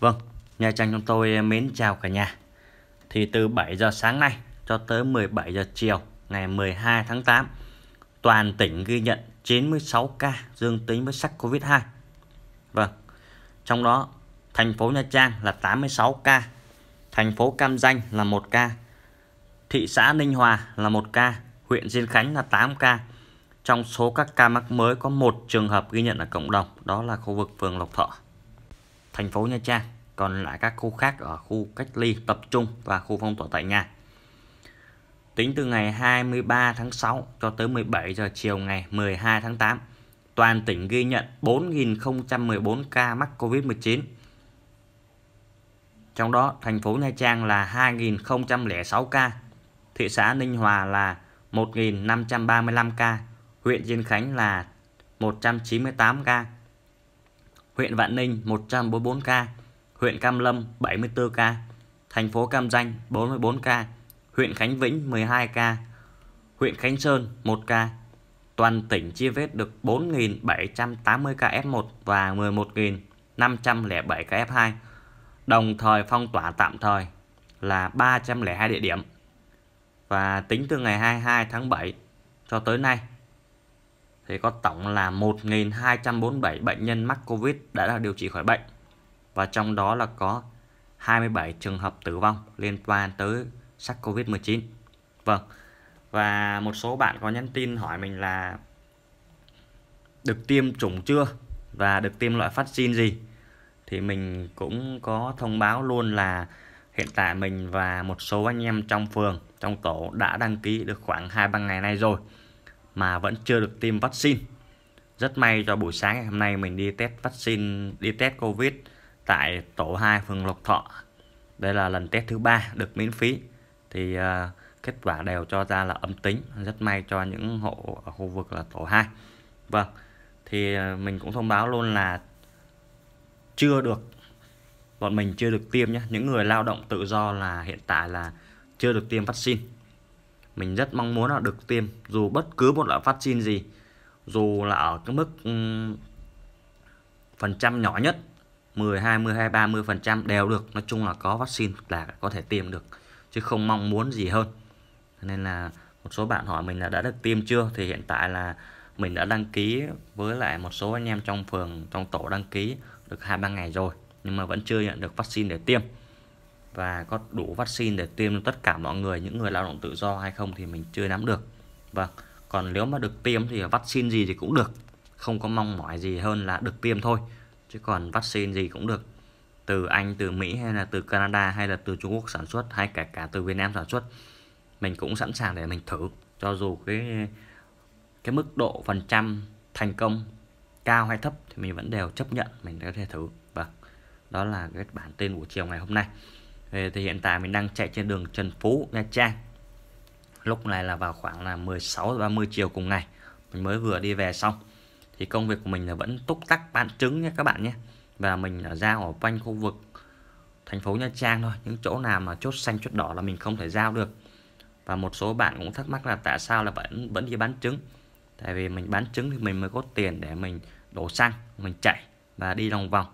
Vâng, Nha Trang chúng tôi mến chào cả nhà. Thì từ 7 giờ sáng nay cho tới 17 giờ chiều ngày 12 tháng 8, toàn tỉnh ghi nhận 96 ca dương tính với sắc Covid-2. Vâng, trong đó thành phố Nha Trang là 86 ca, thành phố Cam Ranh là 1 ca, thị xã Ninh Hòa là 1 ca, huyện Diên Khánh là 8 ca. Trong số các ca mắc mới có một trường hợp ghi nhận ở cộng đồng, đó là khu vực phường Lộc Thọ thành phố Nha Trang còn lại các khu khác ở khu cách ly tập trung và khu phong tỏa tại nhà tính từ ngày 23 tháng 6 cho tới 17 giờ chiều ngày 12 tháng 8 toàn tỉnh ghi nhận 4.014 ca mắc Covid-19 trong đó thành phố Nha Trang là 2.006 ca thị xã Ninh Hòa là 1.535 ca huyện Diên Khánh là 198 ca huyện Vạn Ninh 144 ca, huyện Cam Lâm 74 ca, thành phố Cam Ranh 44 ca, huyện Khánh Vĩnh 12 ca, huyện Khánh Sơn 1 ca. Toàn tỉnh chia vết được 4.780 ca F1 và 11.507 ca F2, đồng thời phong tỏa tạm thời là 302 địa điểm. Và tính từ ngày 22 tháng 7 cho tới nay, thì có tổng là 1.247 bệnh nhân mắc Covid đã được điều trị khỏi bệnh. Và trong đó là có 27 trường hợp tử vong liên quan tới sắc Covid-19. Vâng. Và một số bạn có nhắn tin hỏi mình là được tiêm chủng chưa và được tiêm loại vaccine gì thì mình cũng có thông báo luôn là hiện tại mình và một số anh em trong phường trong tổ đã đăng ký được khoảng hai ba ngày nay rồi mà vẫn chưa được tiêm vaccine rất may cho buổi sáng ngày hôm nay mình đi test vaccine đi test covid tại tổ 2 phường Lộc Thọ đây là lần test thứ ba được miễn phí thì uh, kết quả đều cho ra là âm tính rất may cho những hộ ở khu vực là tổ 2 vâng thì à, mình cũng thông báo luôn là chưa được bọn mình chưa được tiêm nhé những người lao động tự do là hiện tại là chưa được tiêm vaccine mình rất mong muốn là được tiêm dù bất cứ một loại vaccine gì dù là ở cái mức um, phần trăm nhỏ nhất 10, 20 hay 30 phần trăm đều được nói chung là có vaccine là có thể tiêm được chứ không mong muốn gì hơn nên là một số bạn hỏi mình là đã được tiêm chưa thì hiện tại là mình đã đăng ký với lại một số anh em trong phường trong tổ đăng ký được hai ba ngày rồi nhưng mà vẫn chưa nhận được vaccine để tiêm và có đủ vaccine để tiêm cho tất cả mọi người những người lao động tự do hay không thì mình chưa nắm được và vâng, còn nếu mà được tiêm thì vaccine gì thì cũng được không có mong mỏi gì hơn là được tiêm thôi chứ còn vaccine gì cũng được từ Anh từ Mỹ hay là từ Canada hay là từ Trung Quốc sản xuất hay cả cả từ Việt Nam sản xuất mình cũng sẵn sàng để mình thử cho dù cái cái mức độ phần trăm thành công cao hay thấp thì mình vẫn đều chấp nhận mình có thể thử và vâng, đó là cái bản tin buổi chiều ngày hôm nay thì hiện tại mình đang chạy trên đường Trần Phú Nha Trang lúc này là vào khoảng là 16 30 chiều cùng ngày mình mới vừa đi về xong thì công việc của mình là vẫn túc tắc bán trứng nha các bạn nhé và mình ở giao ở quanh khu vực thành phố Nha Trang thôi những chỗ nào mà chốt xanh chốt đỏ là mình không thể giao được và một số bạn cũng thắc mắc là tại sao là vẫn vẫn đi bán trứng tại vì mình bán trứng thì mình mới có tiền để mình đổ xăng mình chạy và đi lòng vòng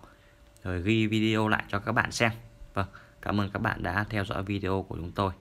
rồi ghi video lại cho các bạn xem vâng Cảm ơn các bạn đã theo dõi video của chúng tôi.